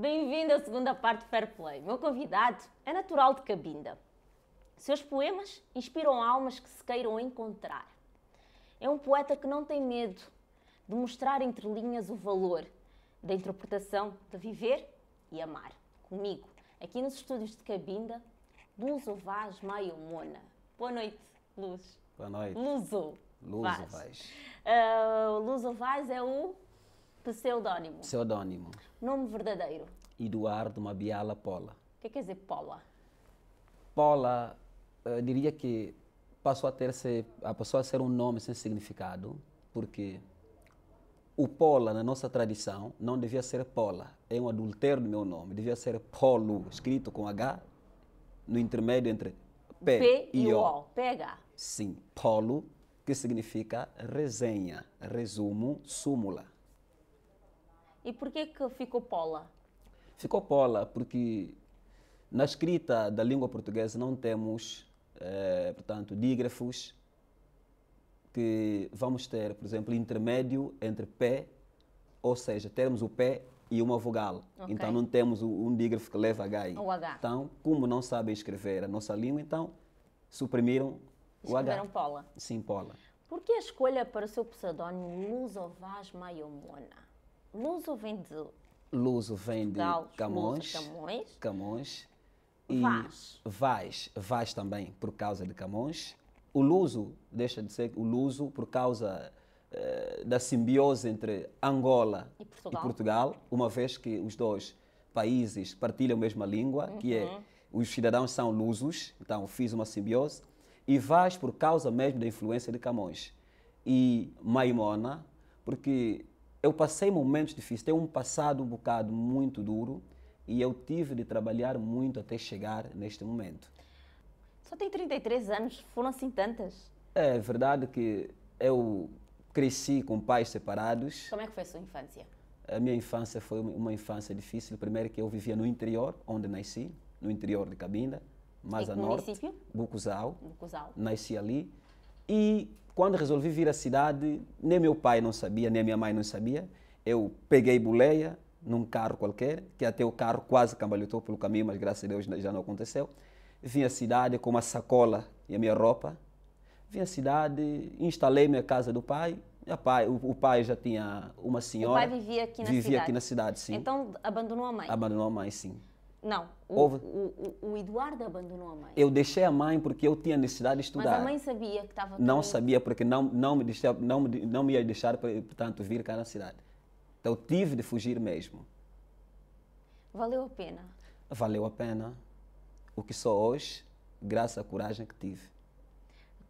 Bem-vindo à segunda parte do Fair Play. Meu convidado é natural de Cabinda. Seus poemas inspiram almas que se queiram encontrar. É um poeta que não tem medo de mostrar entre linhas o valor da interpretação de viver e amar. Comigo, aqui nos estúdios de Cabinda, Luz Vaz Maio Mona. Boa noite, Luz. Boa noite. Luzo. Luzo Vaz. Vaz. Uh, ah, Luzo Vaz é o Pseudónimo. Pseudónimo. Nome verdadeiro. Eduardo Mabiala Pola. O que é quer dizer Pola? Pola, eh, eu diria que passou a, ter ser, passou a ser um nome sem significado, porque o Pola, na nossa tradição, não devia ser Pola. É um adultério do meu nome. Devia ser Polo, escrito com H, no intermédio entre P, P e O. o. H. Sim, Polo, que significa resenha, resumo, súmula. E por que que ficou Pola? Ficou Pola porque na escrita da língua portuguesa não temos, eh, portanto, dígrafos que vamos ter, por exemplo, intermédio entre P, ou seja, termos o P e uma vogal. Okay. Então não temos um dígrafo que leva H. O H. Então, como não sabem escrever a nossa língua, então suprimiram o H. Suprimiram Pola. Sim, Pola. Por que a escolha para o seu pseudônimo vaz Maiomona? Luso vem de. Luso vem Portugal, de Camões. Camões. Camões. E Vaz. Vaz. Vaz também, por causa de Camões. O Luso, deixa de ser o Luso, por causa uh, da simbiose entre Angola e Portugal. e Portugal. uma vez que os dois países partilham a mesma língua, uhum. que é uhum. os cidadãos são lusos, então fiz uma simbiose. E Vaz, por causa mesmo da influência de Camões. E Maimona, porque eu passei momentos difíceis, tenho um passado um bocado muito duro e eu tive de trabalhar muito até chegar neste momento. Só tem 33 anos, foram assim tantas? É verdade que eu cresci com pais separados. Como é que foi a sua infância? A minha infância foi uma infância difícil. Primeiro que eu vivia no interior, onde nasci, no interior de Cabinda, mais a norte, município? Bucuzal. Bucuzal. Nasci ali e quando resolvi vir à cidade, nem meu pai não sabia, nem minha mãe não sabia. Eu peguei boleia num carro qualquer, que até o carro quase cambalhotou pelo caminho, mas graças a Deus já não aconteceu. Vim à cidade com uma sacola e a minha roupa. Vim à cidade, instalei minha casa do pai, Pai, o, pai já tinha uma senhora. O pai vivia aqui na vivia cidade. Vivia aqui na cidade, sim. Então abandonou a mãe. Abandonou a mãe, sim. Não, o, o, o, Eduardo abandonou a mãe. Eu deixei a mãe porque eu tinha necessidade de estudar. Mas a mãe sabia que estava Não sabia porque não, não, me deixava, não, me, não me ia deixar, portanto, vir cá na cidade. Então tive de fugir mesmo. Valeu a pena? Valeu a pena. O que só hoje, graças à coragem que tive.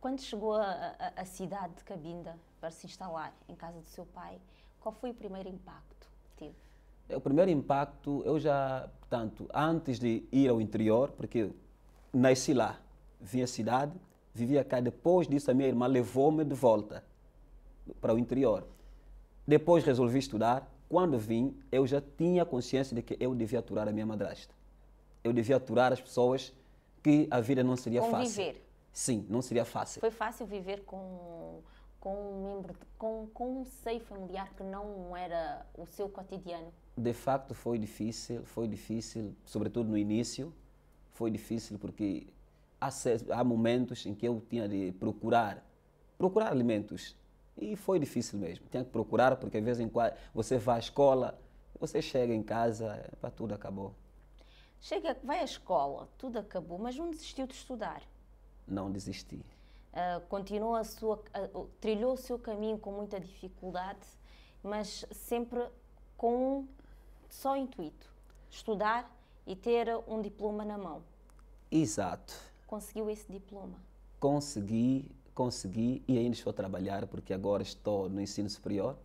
Quando chegou à cidade de Cabinda para se instalar em casa do seu pai, qual foi o primeiro impacto que teve? É o primeiro impacto, eu já, portanto, antes de ir ao interior, porque nasci lá, vim à cidade, vivia cá. Depois disso, a minha irmã levou-me de volta para o interior. Depois resolvi estudar. Quando vim, eu já tinha consciência de que eu devia aturar a minha madrasta. Eu devia aturar as pessoas que a vida não seria Conviver. fácil. Conviver. Sim, não seria fácil. Foi fácil viver com com um membro, com, com um seio familiar que não era o seu cotidiano? de facto foi difícil, foi difícil, sobretudo no início, foi difícil porque há, há momentos em que eu tinha de procurar, procurar alimentos e foi difícil mesmo. Tinha que procurar porque às vezes em quando você vai à escola, você chega em casa, para tudo acabou. Chega, vai à escola, tudo acabou, mas não desistiu de estudar? Não desisti. Uh, ah, continuou a sua, uh, trilhou o seu caminho com muita dificuldade, mas sempre com só intuito, estudar e ter um diploma na mão. Exato. Conseguiu esse diploma? Consegui, consegui e ainda estou a trabalhar porque agora estou no ensino superior,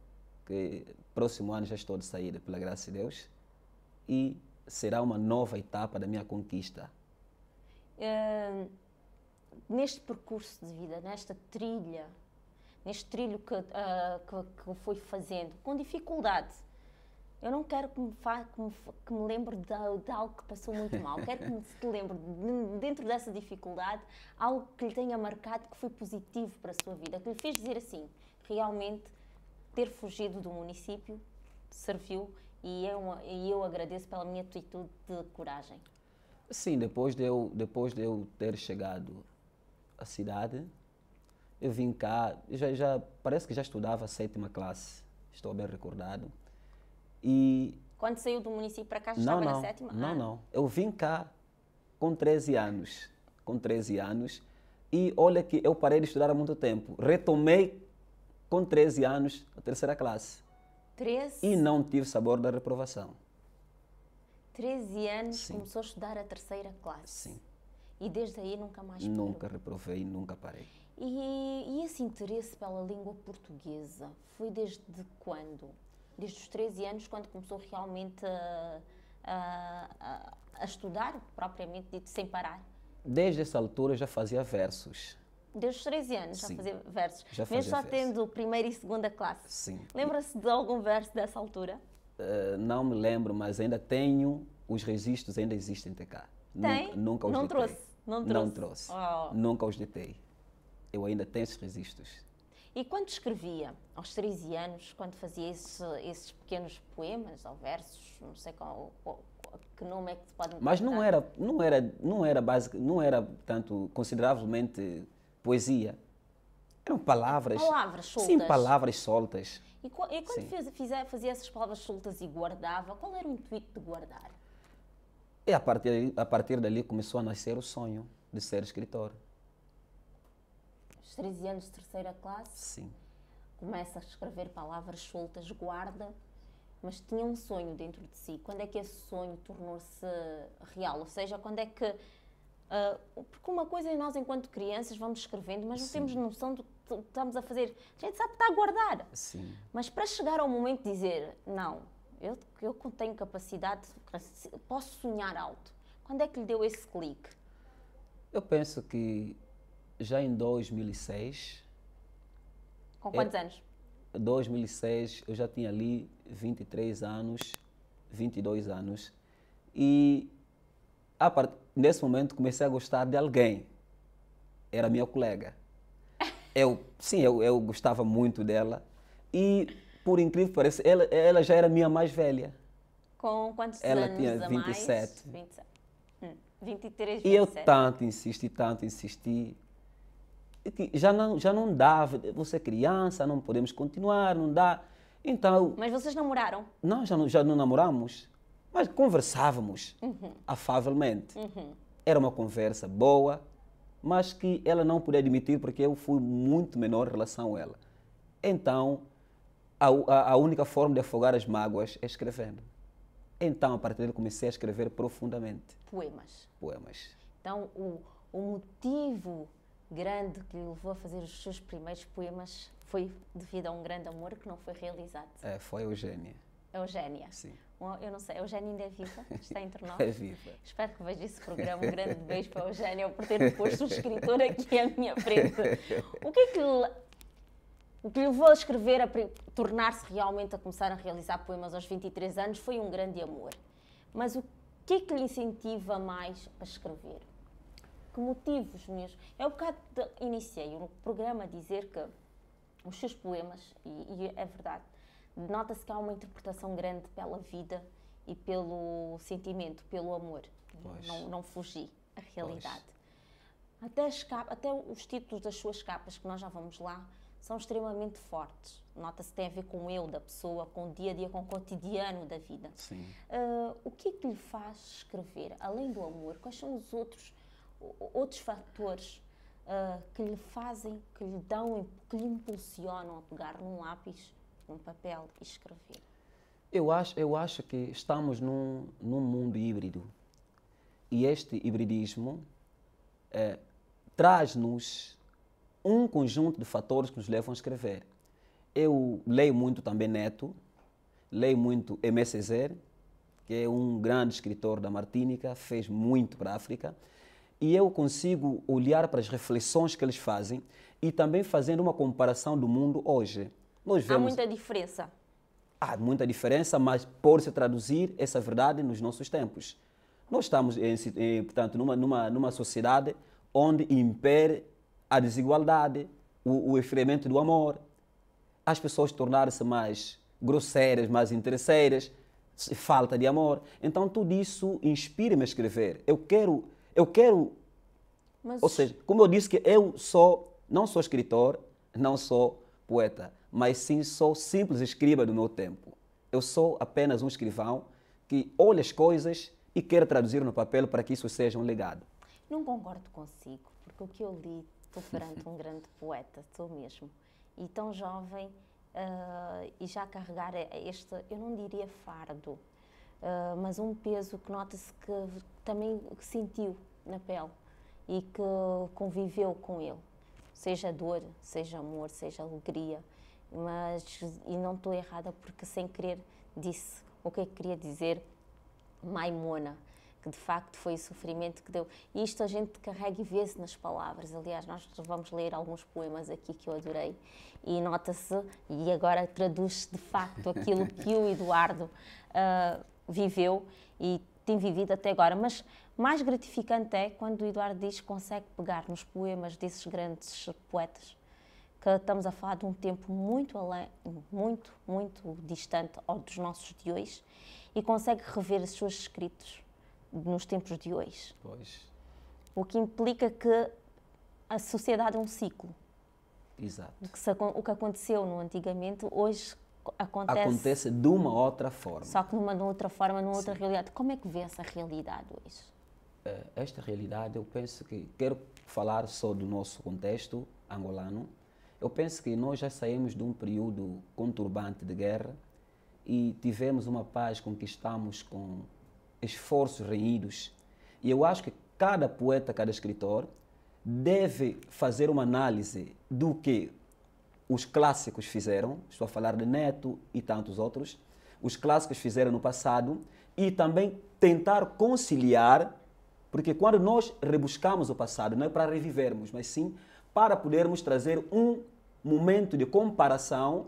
que próximo ano já estou de saída, pela graça de Deus, e será uma nova etapa da minha conquista. Uh, neste percurso de vida, nesta trilha, neste trilho que, uh, que, que foi fazendo, com dificuldade, eu não quero que me, fa, que me, que me lembre de, de, algo que passou muito mal. Quero que me que lembre, de, dentro dessa dificuldade, algo que lhe tenha marcado que foi positivo para a sua vida, que lhe fez dizer assim: realmente, ter fugido do município serviu e e eu agradeço pela minha atitude de coragem. Sim, depois de eu, depois de eu ter chegado à cidade, eu vim cá, já, já parece que já estudava a sétima classe, estou bem recordado. E Quando saiu do município para cá, já não, estava não, na sétima? Não, ah. não. Eu vim cá com 13 anos. Com 13 anos. E olha que eu parei de estudar há muito tempo. Retomei com 13 anos a terceira classe. 13? E não tive sabor da reprovação. 13 anos Sim. começou a estudar a terceira classe. Sim. E desde aí nunca mais parou. Nunca reprovei, nunca parei. E, e, esse interesse pela língua portuguesa foi desde quando? desde os 13 anos, quando começou realmente a, a, a estudar, propriamente dito, sem parar? Desde essa altura eu já fazia versos. Desde os 13 anos Sim. já fazia versos? Já fazia Mesmo só tendo primeira e segunda classe? Sim. Lembra-se de algum verso dessa altura? Uh, não me lembro, mas ainda tenho, os registros ainda existem de cá. Tem? Nunca, nunca os não detei. Trouxe. Não trouxe? Não trouxe. Oh. Nunca os detei. Eu ainda tenho esses registros. E quando escrevia, aos 13 anos, quando fazia esse, esses pequenos poemas ou versos, não sei qual, qual, que nome é que se pode Mas não era, não era, não era básico, não era tanto consideravelmente poesia. Eram palavras. Palavras soltas. Sim, palavras soltas. E, e quando fez, fazia essas palavras soltas e guardava, qual era o intuito de guardar? E a partir, a partir dali começou a nascer o sonho de ser escritor aos 13 anos de terceira classe. Sim. Começa a escrever palavras soltas, guarda, mas tinha um sonho dentro de si. Quando é que esse sonho tornou-se real? Ou seja, quando é que. Uh, porque uma coisa é nós, enquanto crianças, vamos escrevendo, mas não Sim. temos noção do que estamos a fazer. A gente sabe que está a guardar. Sim. Mas para chegar ao momento de dizer, não, eu, eu tenho capacidade, posso sonhar alto. Quando é que lhe deu esse clique? Eu penso que já em 2006. Com quantos eu, anos? 2006, é, eu já tinha ali 23 anos, 22 anos. E a part... nesse momento comecei a gostar de alguém. Era minha colega. Eu, sim, eu, eu gostava muito dela. E, por incrível que pareça, ela, ela já era minha mais velha. Com quantos ela anos? Ela tinha 27. A mais? 27. Hum, 23, 27. E eu tanto insisti, tanto insisti, já não, já não dá, você é criança, não podemos continuar, não dá. Então. Mas vocês namoraram? Não, já não, já não namoramos. Mas conversávamos uhum. afavelmente. Uhum. Era uma conversa boa, mas que ela não podia admitir porque eu fui muito menor em relação a ela. Então, a, a, a única forma de afogar as mágoas é escrevendo. Então, a partir dele, comecei a escrever profundamente. Poemas. Poemas. Então, o, o motivo grande que lhe levou a fazer os seus primeiros poemas foi devido a um grande amor que não foi realizado? É, foi Eugênia. Eugénia. Sim. Eu não sei, Eugénia ainda é viva, está entre nós. É viva. Espero que veja esse programa. Um grande beijo para a Eugénia por ter posto um escritor aqui à minha frente. O que é que lhe, o que lhe levou a escrever, a tornar-se realmente a começar a realizar poemas aos 23 anos foi um grande amor. Mas o que é que lhe incentiva mais a escrever? que motivos mesmo. é um bocado de, iniciei o um programa a dizer que os seus poemas, e, e é verdade, nota-se que há uma interpretação grande pela vida e pelo sentimento, pelo amor. Não, não fugi à realidade. Pois. Até, capa, até os títulos das suas capas, que nós já vamos lá, são extremamente fortes. Nota-se tem a ver com o eu da pessoa, com o dia a dia, com o cotidiano da vida. Sim. Uh, o que é que lhe faz escrever? Além do amor, quais são os outros outros fatores uh, que lhe fazem, que lhe dão, que lhe impulsionam a pegar num lápis, num papel e escrever? Eu acho, eu acho que estamos num, num mundo híbrido e este hibridismo eh, traz-nos um conjunto de fatores que nos levam a escrever. Eu leio muito também Neto, leio muito Aimé que é um grande escritor da Martínica, fez muito para a África e eu consigo olhar para as reflexões que eles fazem e também fazendo uma comparação do mundo hoje. Nós vemos... Há muita diferença. Há muita diferença, mas por se traduzir essa verdade nos nossos tempos. Nós estamos, portanto, numa, numa, numa sociedade onde impere a desigualdade, o, o do amor, as pessoas tornarem-se mais grosseiras, mais interesseiras, falta de amor. Então, tudo isso inspira-me a escrever. Eu quero eu quero. Mas... Ou seja, como eu disse que eu sou, não sou escritor, não sou poeta, mas sim sou simples escriba do meu tempo. Eu sou apenas um escrivão que olha as coisas e quer traduzir no papel para que isso seja um legado. Não concordo consigo, porque o que eu li, estou perante um grande poeta, sou mesmo. E tão jovem, uh, e já carregar este, eu não diria fardo, ah, mas um peso que nota-se que também sentiu na pele e que conviveu com ele, seja dor, seja amor, seja alegria, mas e não estou errada porque sem querer disse o que é que queria dizer, Maimona que de facto foi o sofrimento que deu. E isto a gente carrega e vê-se nas palavras. Aliás, nós vamos ler alguns poemas aqui que eu adorei e nota-se, e agora traduz de facto aquilo que o Eduardo uh, viveu e tem vivido até agora. Mas mais gratificante é quando o Eduardo diz que consegue pegar nos poemas desses grandes poetas, que estamos a falar de um tempo muito além, muito, muito distante dos nossos de hoje, e consegue rever os seus escritos nos tempos de hoje. Pois. O que implica que a sociedade é um ciclo. Exato. Que se, o que aconteceu no antigamente, hoje acontece, acontece de uma outra forma. Só que numa, numa outra forma, numa Sim. outra realidade. Como é que vê essa realidade isso eh, Esta realidade, eu penso que quero falar só do nosso contexto angolano. Eu penso que nós já saímos de um período conturbante de guerra e tivemos uma paz conquistamos com esforços reídos E eu acho que cada poeta, cada escritor deve fazer uma análise do que os clássicos fizeram, estou a falar de Neto e tantos outros, os clássicos fizeram no passado, e também tentar conciliar, porque quando nós rebuscamos o passado, não é para revivermos, mas sim para podermos trazer um momento de comparação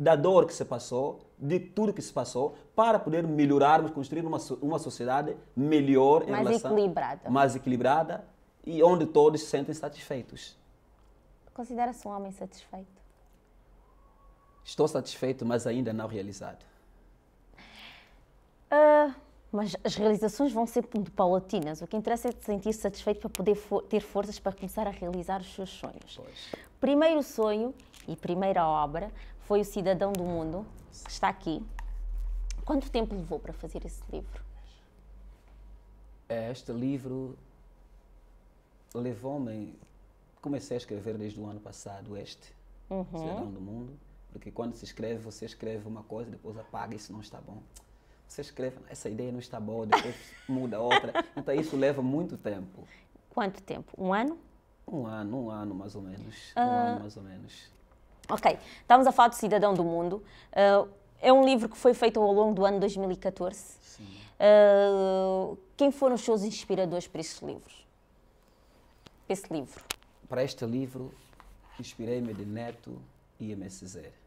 da dor que se passou, de tudo que se passou, para poder melhorarmos, construir uma, uma sociedade melhor mais em relação, equilibrada. mais equilibrada e onde todos se sentem satisfeitos. Considera-se um homem satisfeito? Estou satisfeito, mas ainda não realizado. Uh, mas as realizações vão ser paulatinas. O que interessa é te sentir satisfeito para poder ter forças para começar a realizar os seus sonhos. Pois. Primeiro sonho e primeira obra foi O Cidadão do Mundo, que está aqui. Quanto tempo levou para fazer esse livro? É, este livro levou-me. Comecei a escrever desde o ano passado, este, uhum. Cidadão do Mundo. Porque quando se escreve, você escreve uma coisa, depois apaga, isso não está bom. Você escreve, essa ideia não está boa, depois muda outra. Então isso leva muito tempo. Quanto tempo? Um ano? Um ano, um ano mais ou menos. Uh... Um ah. ano mais ou menos. Ok, estamos a falar do Cidadão do Mundo. Uh, é um livro que foi feito ao longo do ano 2014. Sim. Uh, quem foram os seus inspiradores para esse livro? Para este livro? Para este livro, inspirei-me de Neto e MSZ.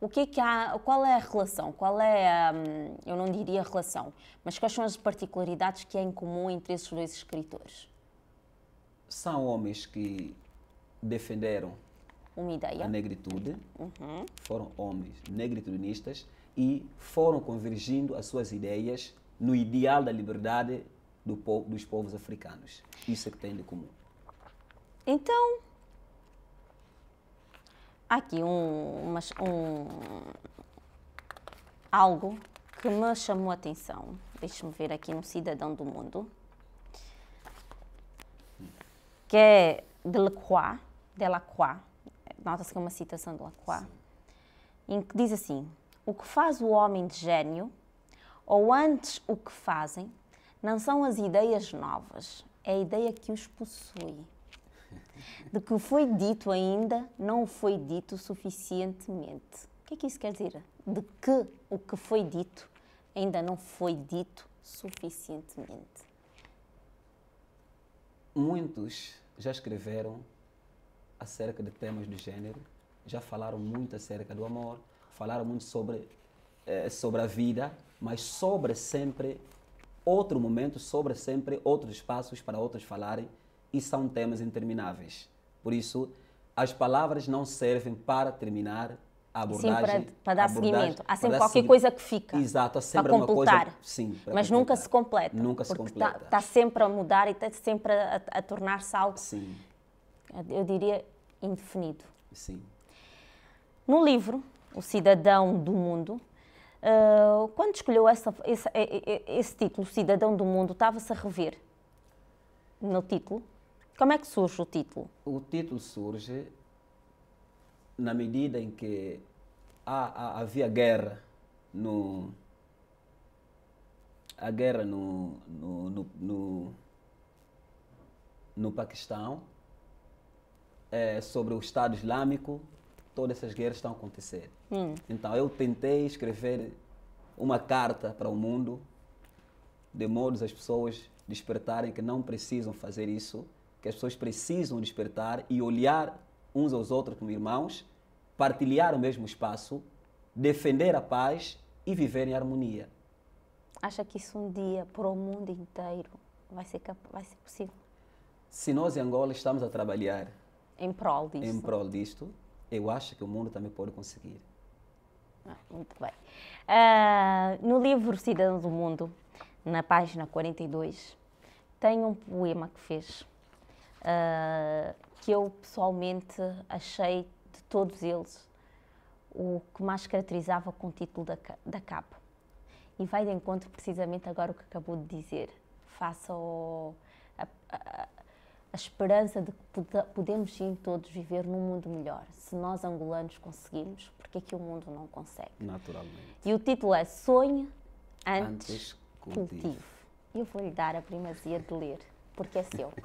O que é que há, qual é a relação? Qual é a, hum, eu não diria relação, mas quais são as particularidades que há é em comum entre esses dois escritores? São homens que defenderam a negritude, uhum. foram homens negritudinistas e foram convergindo as suas ideias no ideal da liberdade do povo, dos povos africanos. Isso é que tem de comum. Então, aqui um, um algo que me chamou a atenção. Deixe-me ver aqui no Cidadão do Mundo, que é de Lacroix, de nota-se que é uma citação de Lacroix, em que diz assim, o que faz o homem de gênio, ou antes o que fazem, não são as ideias novas, é a ideia que os possui. De que foi dito ainda não foi dito suficientemente. O que é que isso quer dizer? De que o que foi dito ainda não foi dito suficientemente. Muitos já escreveram acerca de temas do gênero, já falaram muito acerca do amor, falaram muito sobre, eh, sobre a vida, mas sobre sempre outro momento, sobre sempre outros espaços para outros falarem e são temas intermináveis. Por isso, as palavras não servem para terminar a abordagem. Sim, para, para dar seguimento. Há sempre qualquer coisa que fica. Exato, há sempre para completar. Coisa, sim, mas nunca se completa. Nunca se completa. Está, tá sempre a mudar e está sempre a, a, a tornar-se algo, sim. eu diria, indefinido. Sim. No livro, O Cidadão do Mundo, uh, quando escolheu essa, esse, eh, eh, esse título, Cidadão do Mundo, estava-se a rever no título? Como é que surge o título? O título surge na medida em que há, há, havia guerra no a guerra no, no, no, no, no Paquistão é, sobre o Estado Islâmico, todas essas guerras estão acontecendo. Hum. Então eu tentei escrever uma carta para o mundo de modo as pessoas despertarem que não precisam fazer isso que as pessoas precisam despertar e olhar uns aos outros como irmãos, partilhar o mesmo espaço, defender a paz e viver em harmonia. Acha que isso um dia, para o mundo inteiro, vai ser, vai ser possível? Se nós em Angola estamos a trabalhar em prol disto, em prol disto eu acho que o mundo também pode conseguir. Ah, muito bem. Uh, no livro Cidadão do Mundo, na página 42, tem um poema que fez uh, que eu pessoalmente achei de todos eles o que mais caracterizava com o título da, da capa. E vai de encontro precisamente agora o que acabou de dizer, faça a, a, a esperança de que podemos sim todos viver num mundo melhor. Se nós angolanos conseguimos, porque é que o mundo não consegue? Naturalmente. E o título é Sonhe antes, antes cultive. Eu vou lhe dar a primazia de ler, porque é seu.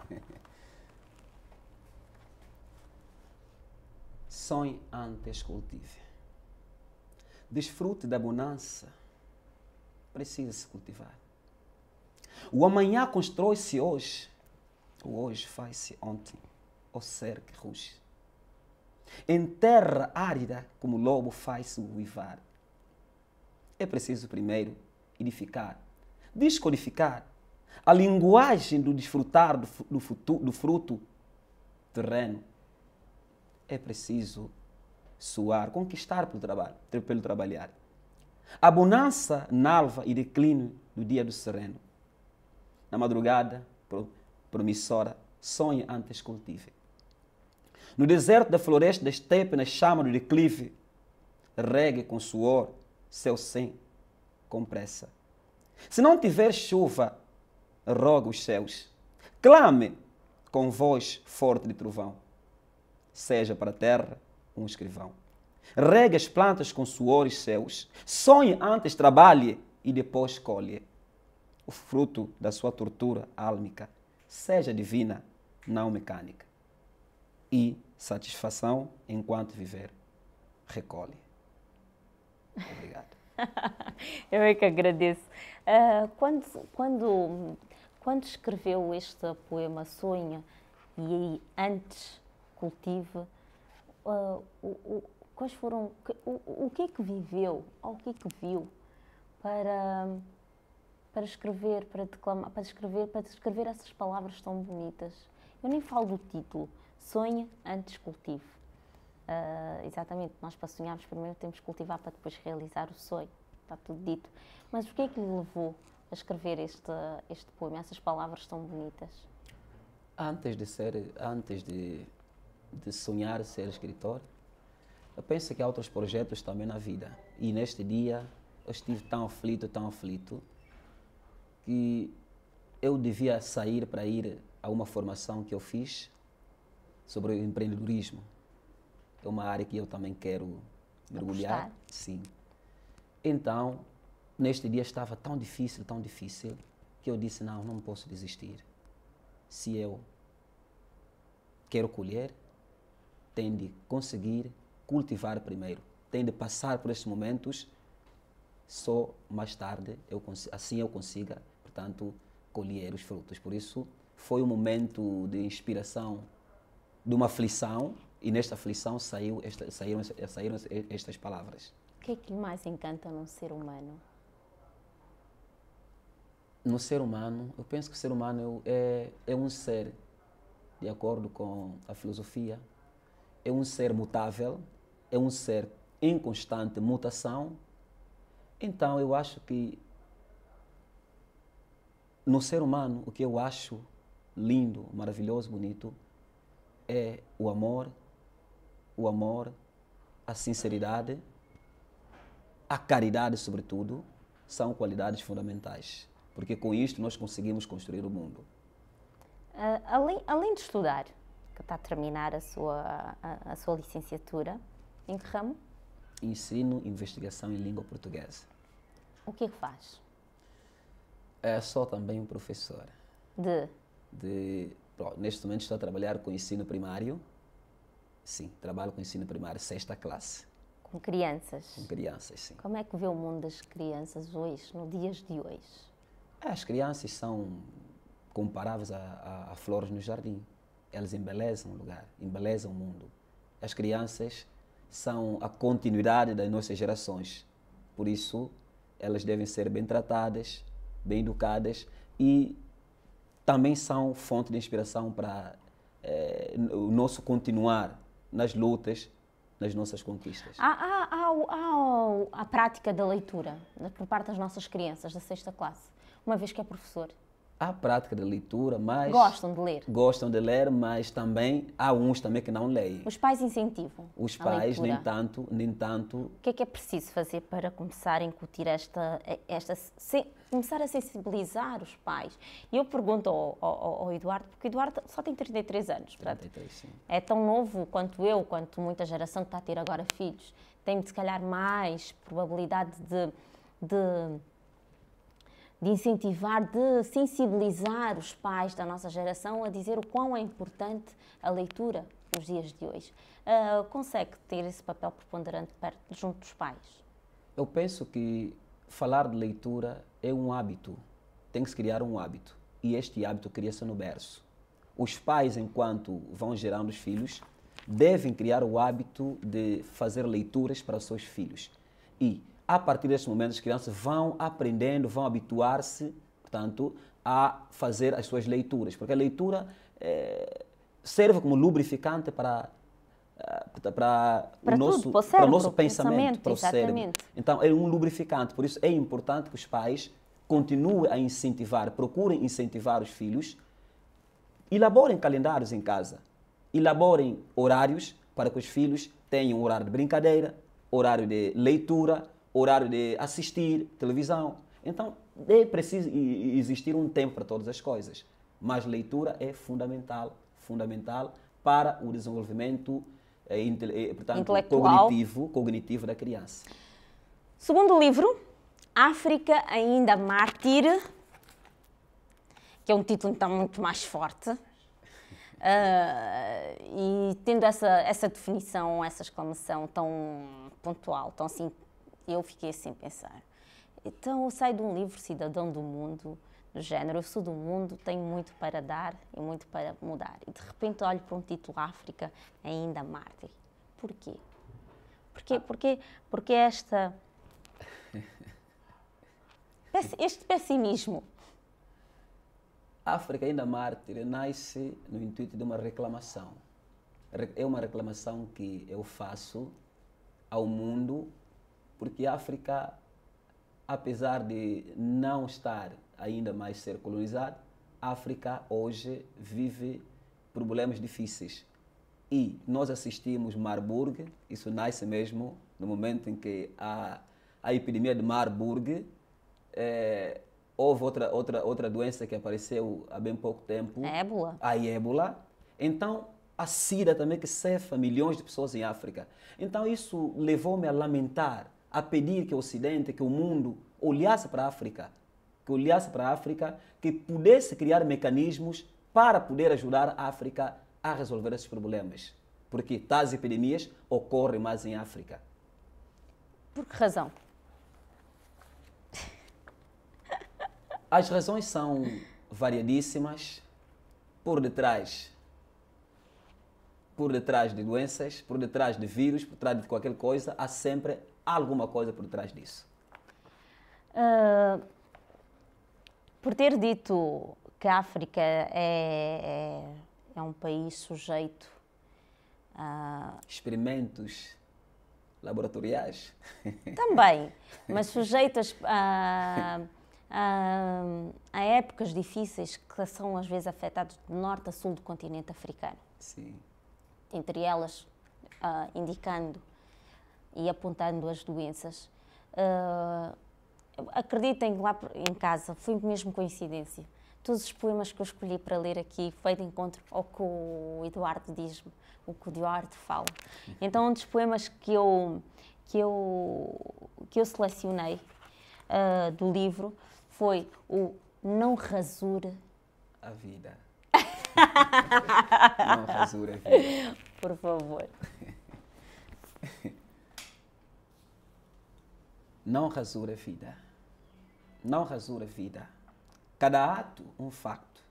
sonhe antes cultive. Desfrute da bonança. Precisa se cultivar. O amanhã constrói-se hoje. O hoje faz-se ontem. O ser que ruge. Em terra árida, como lobo faz-se uivar. É preciso primeiro edificar, descodificar a linguagem do desfrutar do, do, do fruto terreno é preciso suar, conquistar pelo trabalho, pelo trabalhar. A bonança nalva e declínio do dia do sereno. Na madrugada promissora, sonha antes cultive. No deserto da floresta da estepe, na chama do declive, regue com suor seu sem, com pressa. Se não tiver chuva, roga os céus. Clame com voz forte de trovão seja para a terra um escrivão. Regue as plantas com suores seus, sonhe antes, trabalhe e depois colhe. O fruto da sua tortura álmica seja divina, não mecânica. E satisfação enquanto viver, recolhe. Obrigado. Eu é que agradeço. Uh, quando, quando, quando escreveu este poema Sonha, e aí antes cultive, uh, o, o, quais foram, o, o que é que viveu, ou o que é que viu para, para escrever, para declamar, para escrever, para escrever essas palavras tão bonitas. Eu nem falo do título, sonha antes cultive. Uh, exatamente, nós para sonharmos primeiro temos que cultivar para depois realizar o sonho, está tudo dito. Mas o que é que lhe levou a escrever este, este poema, essas palavras tão bonitas? Antes de ser, antes de de sonhar ser escritor, eu penso que há outros projetos também na vida. E neste dia eu estive tão aflito, tão aflito, que eu devia sair para ir a uma formação que eu fiz sobre o empreendedorismo. É uma área que eu também quero mergulhar. Apostar. Sim. Então, neste dia estava tão difícil, tão difícil, que eu disse: não, não posso desistir. Se eu quero colher, tem de conseguir cultivar primeiro, tem de passar por estes momentos, só mais tarde eu assim eu consiga, portanto, colher os frutos. Por isso, foi um momento de inspiração, de uma aflição, e nesta aflição saiu esta, saíram, saíram estas palavras. O que é que mais encanta num ser humano? No ser humano, eu penso que o ser humano é, é um ser, de acordo com a filosofia é um ser mutável, é um ser em constante mutação. Então eu acho que no ser humano o que eu acho lindo, maravilhoso, bonito é o amor, o amor, a sinceridade, a caridade sobretudo, são qualidades fundamentais, porque com isto nós conseguimos construir o mundo. Uh, além, além de estudar, está a terminar a sua, a, a sua licenciatura. Em que ramo? Ensino investigação em língua portuguesa. O que é que faz? É, só também um professor. De? De, bom, neste momento estou a trabalhar com ensino primário. Sim, trabalho com ensino primário, sexta classe. Com crianças? Com crianças, sim. Como é que vê o mundo das crianças hoje, nos dias de hoje? As crianças são comparáveis a, a, a flores no jardim elas embelezam o lugar, embelezam o mundo. As crianças são a continuidade das nossas gerações. Por isso, elas devem ser bem tratadas, bem educadas e também são fonte de inspiração para eh, o nosso continuar nas lutas, nas nossas conquistas. Há, há, há, há, a prática da leitura né, por parte das nossas crianças da sexta classe, uma vez que é professor a prática da leitura, mas... Gostam de ler. Gostam de ler, mas também há uns também que não leem. Os pais incentivam Os pais, nem tanto, nem tanto. O que é que é preciso fazer para começar a incutir esta... Eh, esta se, começar a sensibilizar os pais? E eu pergunto ao, ao, ao, Eduardo, porque o Eduardo só tem 33 anos. 33, sim. É tão novo quanto eu, quanto muita geração que está a ter agora filhos. Tem, se calhar, mais probabilidade de, de de incentivar, de sensibilizar os pais da nossa geração a dizer o quão é importante a leitura nos dias de hoje. Uh, consegue ter esse papel preponderante perto, junto dos pais? Eu penso que falar de leitura é um hábito. Tem que se criar um hábito. E este hábito cria-se no berço. Os pais, enquanto vão gerando os filhos, devem criar o hábito de fazer leituras para os seus filhos. E a partir desse momentos, as crianças vão aprendendo, vão habituar-se, portanto, a fazer as suas leituras, porque a leitura é, serve como lubrificante para para, eh, para, o nosso, tudo, para, o cérebro, para, o nosso pensamento, pensamento para o exatamente. cérebro. Então é um lubrificante, por isso é importante que os pais continuem a incentivar, procurem incentivar os filhos, elaborem calendários em casa, elaborem horários para que os filhos tenham horário de brincadeira, horário de leitura, horário de assistir televisão. Então, é preciso existir um tempo para todas as coisas. Mas leitura é fundamental, fundamental para o desenvolvimento é, portanto, cognitivo, cognitivo da criança. Segundo livro, África ainda mártir, que é um título então muito mais forte. Uh, e tendo essa, essa definição, essa exclamação tão pontual, tão assim, e eu fiquei assim pensar. Então, eu saio de um livro Cidadão do Mundo, do género, eu sou do mundo, tenho muito para dar e muito para mudar. E de repente olho para um título África, ainda mártir. Porquê? Porquê, ah. porquê, porquê esta... este pessimismo? África ainda mártir nasce no intuito de uma reclamação. É uma reclamação que eu faço ao mundo porque a África, apesar de não estar ainda mais ser colonizada, a África hoje vive problemas difíceis. E nós assistimos Marburg, isso nasce mesmo no momento em que a, a epidemia de Marburg, é, houve outra, outra, outra doença que apareceu há bem pouco tempo. A ébola. A ébola. Então, a sida também que cefa milhões de pessoas em África. Então, isso levou-me a lamentar a pedir que o Ocidente, que o mundo olhasse para a África, que olhasse para a África, que pudesse criar mecanismos para poder ajudar a África a resolver esses problemas. Porque tais epidemias ocorrem mais em África. Por que razão? As razões são variadíssimas. Por detrás, por detrás de doenças, por detrás de vírus, por detrás de qualquer coisa, há sempre Há alguma coisa por trás disso? Uh, por ter dito que a África é, é, é um país sujeito a. Experimentos laboratoriais? Também, mas sujeitas a, a, a, épocas difíceis que são às vezes afetados de norte a sul do continente africano. Sim. Entre elas, uh, indicando e apontando as doenças. Uh, acreditem lá em casa, foi mesmo coincidência. Todos os poemas que eu escolhi para ler aqui foi de encontro ao que o Eduardo diz-me, o que o Eduardo fala. Então, um dos poemas que eu, que eu, que eu selecionei uh, do livro foi o Não rasura a Vida. não rasura a vida. Por favor. Não rasura a vida. Não rasura a vida. Cada ato, um facto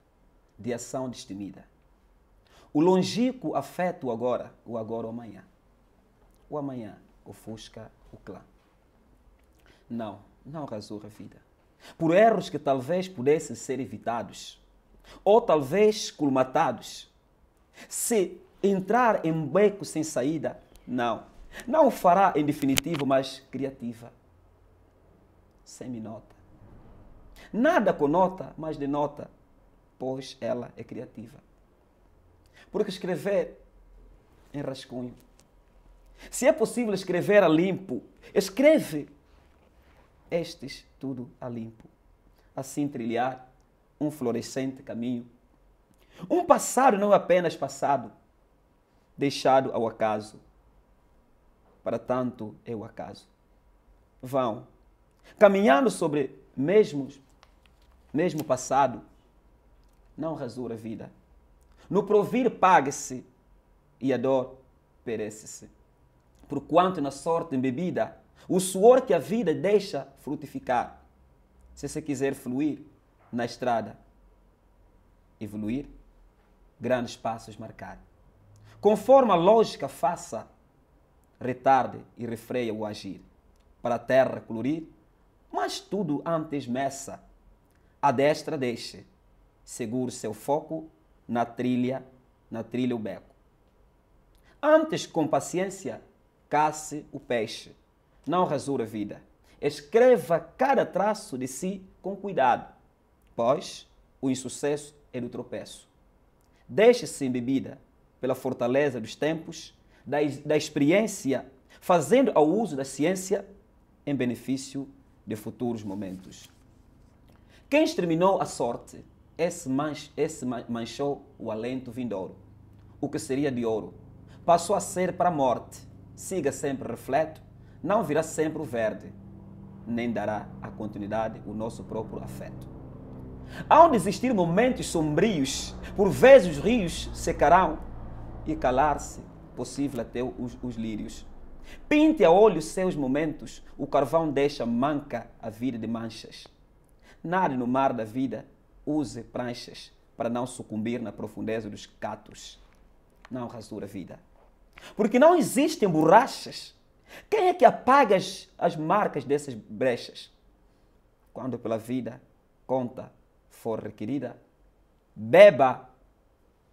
de ação destemida. O longínquo afeta o agora, o agora ou amanhã. O amanhã ofusca o clã. Não, não rasura a vida. Por erros que talvez pudessem ser evitados, ou talvez colmatados. Se entrar em beco sem saída, não. Não o fará em definitivo, mais criativa seminota. Nada conota, mas denota, pois ela é criativa. Porque escrever em é rascunho. Se é possível escrever a limpo, escreve estes tudo a limpo. Assim trilhar um florescente caminho. Um passado não apenas passado, deixado ao acaso. Para tanto é o acaso. Vão Caminhando sobre mesmos, mesmo passado, não rasura a vida. No provir pague-se e a dor perece-se. Porquanto na sorte embebida, o suor que a vida deixa frutificar. Se você quiser fluir na estrada, evoluir, grandes passos marcar. Conforme a lógica faça, retarde e refreia o agir, para a terra colorir mas tudo antes meça. A destra deixe, segure seu foco na trilha, na trilha o beco. Antes, com paciência, casse o peixe. Não rasure a vida. Escreva cada traço de si com cuidado, pois o insucesso é do tropeço. Deixe-se embebida pela fortaleza dos tempos, da, da experiência, fazendo ao uso da ciência em benefício de futuros momentos. Quem exterminou a sorte, esse, manch, esse manchou o alento vindouro, o que seria de ouro. Passou a ser para a morte. Siga sempre refleto, não virá sempre o verde, nem dará a continuidade o nosso próprio afeto. Ao existir momentos sombrios, por vezes os rios secarão e calar-se possível até os, os lírios. Pinte a olho seus momentos, o carvão deixa manca a vida de manchas. Nade no mar da vida, use pranchas para não sucumbir na profundeza dos catos. Não rasura a vida. Porque não existem borrachas. Quem é que apaga as, as marcas dessas brechas? Quando pela vida conta for requerida, beba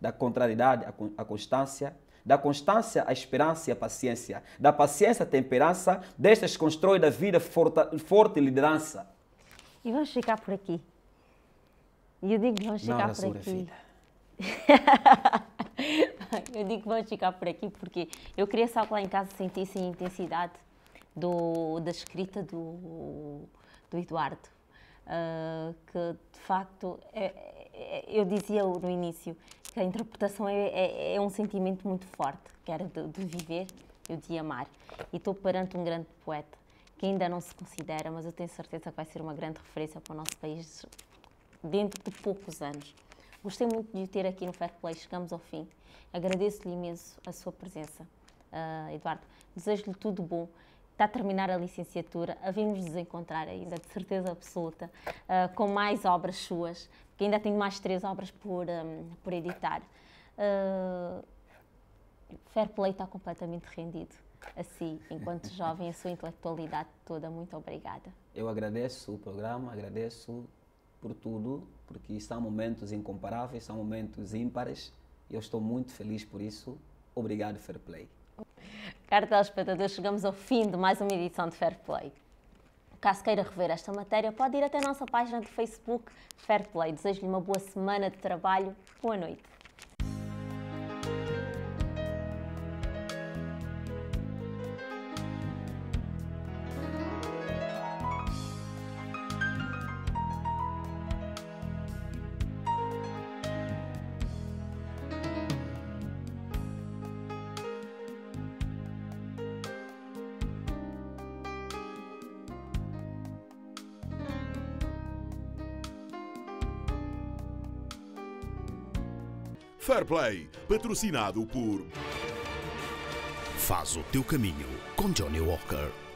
da contrariedade a constância da constância, a esperança e a paciência. Da paciência, a temperança. Destas constrói da vida forte liderança. E vamos ficar por aqui. E eu digo que vamos ficar Não, por aqui. Vida. eu digo que vamos ficar por aqui porque eu queria só que lá em casa sentissem a intensidade do, da escrita do, do Eduardo. Uh, que de facto, é, é, eu dizia no início, a interpretação é, é, é um sentimento muito forte, quer de, de viver e de amar. E estou perante um grande poeta que ainda não se considera, mas eu tenho certeza que vai ser uma grande referência para o nosso país dentro de poucos anos. Gostei muito de o ter aqui no Fair Play, chegamos ao fim. Agradeço-lhe imenso a sua presença, uh, Eduardo. Desejo-lhe tudo bom. Está a terminar a licenciatura, A de nos encontrar ainda, de certeza absoluta, uh, com mais obras suas, que ainda tenho mais três obras por, um, por editar. Uh, Fair Play está completamente rendido a si, enquanto jovem, a sua intelectualidade toda. Muito obrigada. Eu agradeço o programa, agradeço por tudo, porque são momentos incomparáveis, são momentos ímpares e eu estou muito feliz por isso. Obrigado, Fair Play. Caro telespectador, chegamos ao fim de mais uma edição de Fair Play. Caso queira rever esta matéria, pode ir até a nossa página de Facebook Fair Play. Desejo-lhe uma boa semana de trabalho. Boa noite. Play patrocinado por Faz o teu caminho com Johnny Walker.